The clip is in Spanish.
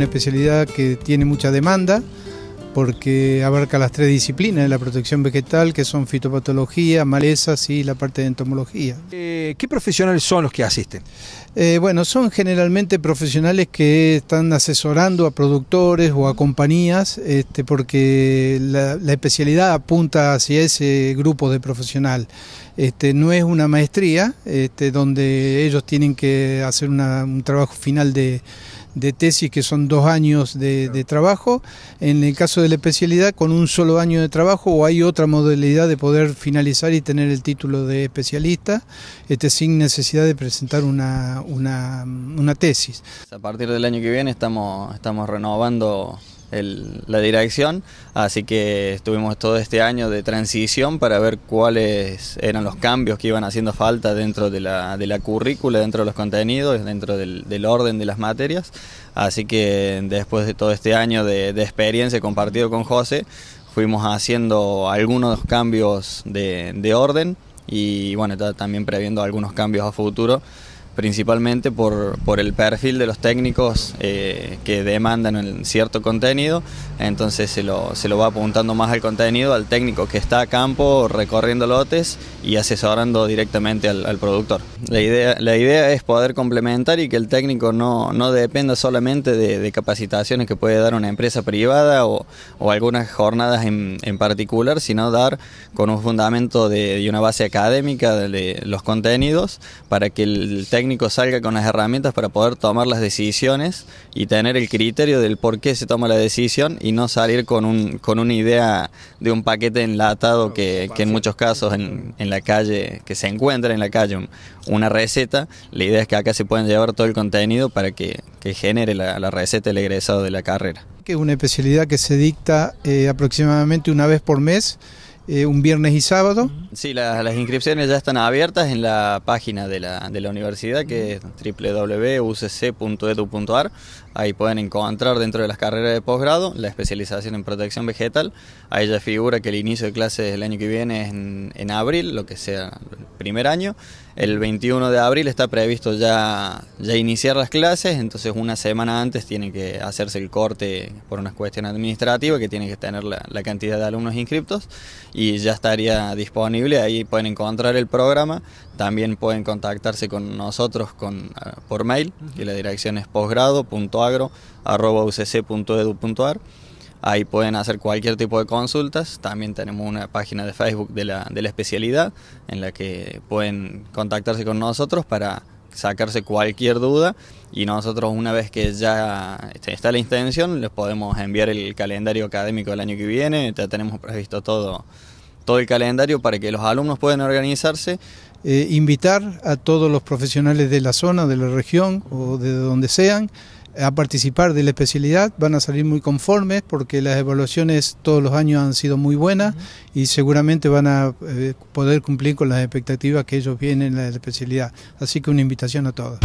una especialidad que tiene mucha demanda porque abarca las tres disciplinas de la protección vegetal, que son fitopatología, malezas y la parte de entomología. Eh, ¿Qué profesionales son los que asisten? Eh, bueno, son generalmente profesionales que están asesorando a productores o a compañías, este, porque la, especialidad apunta hacia ese grupo de profesional. Este, no es una maestría, este, donde ellos tienen que hacer un trabajo final de de tesis que son dos años de, trabajo, en el caso de la especialidad con un solo año de trabajo o hay otra modalidad de poder finalizar y tener el título de especialista este, sin necesidad de presentar una, una, tesis. A partir del año que viene estamos, estamos renovando la dirección, así que estuvimos todo este año de transición para ver cuáles eran los cambios que iban haciendo falta dentro de la, de la currícula, dentro de los contenidos, dentro del, orden de las materias, así que después de todo este año de, experiencia compartido con José, fuimos haciendo algunos cambios de, de orden y bueno, también previendo algunos cambios a futuro principalmente por, por el perfil de los técnicos eh, que demandan el cierto contenido, entonces se lo, se lo va apuntando más al contenido, al técnico que está a campo recorriendo lotes y asesorando directamente al, productor. La idea, la idea es poder complementar y que el técnico no, no dependa solamente de, capacitaciones que puede dar una empresa privada o, o algunas jornadas en, en, particular, sino dar con un fundamento de, y una base académica de los contenidos para que el técnico salga con las herramientas para poder tomar las decisiones y tener el criterio del por qué se toma la decisión y no salir con, un, con una idea de un paquete enlatado que, en muchos casos en, la calle, que se encuentra en la calle una receta. La idea es que acá se pueden llevar todo el contenido para que, genere la, la receta el egresado de la carrera. Que es una especialidad que se dicta eh, aproximadamente una vez por mes eh, un viernes y sábado. Sí, las inscripciones ya están abiertas en la página de la, universidad que es www.ucc.edu.ar. Ahí pueden encontrar dentro de las carreras de posgrado la especialización en protección vegetal. Ahí ya figura que el inicio de clases el año que viene es en, en abril, lo que sea primer año. El 21 de abril está previsto ya, ya iniciar las clases, entonces una semana antes tiene que hacerse el corte por una cuestión administrativa que tiene que tener la, cantidad de alumnos inscriptos y ya estaría disponible. Ahí pueden encontrar el programa, también pueden contactarse con nosotros ah, por mail, que la dirección es posgrado.agro.ucc.edu.ar Ahí pueden hacer cualquier tipo de consultas. También tenemos una página de Facebook de la, de la especialidad en la que pueden contactarse con nosotros para sacarse cualquier duda y nosotros una vez que ya este, está la intención les podemos enviar el calendario académico del año que viene, ya tenemos previsto todo, todo el calendario para que los alumnos puedan organizarse. Eh, invitar a todos los profesionales de la zona, de la región o de donde sean a participar de la especialidad, van a salir muy conformes porque las evaluaciones todos los años han sido muy buenas y seguramente van a eh, poder cumplir con las expectativas que ellos vienen en la especialidad. Así que una invitación a todos.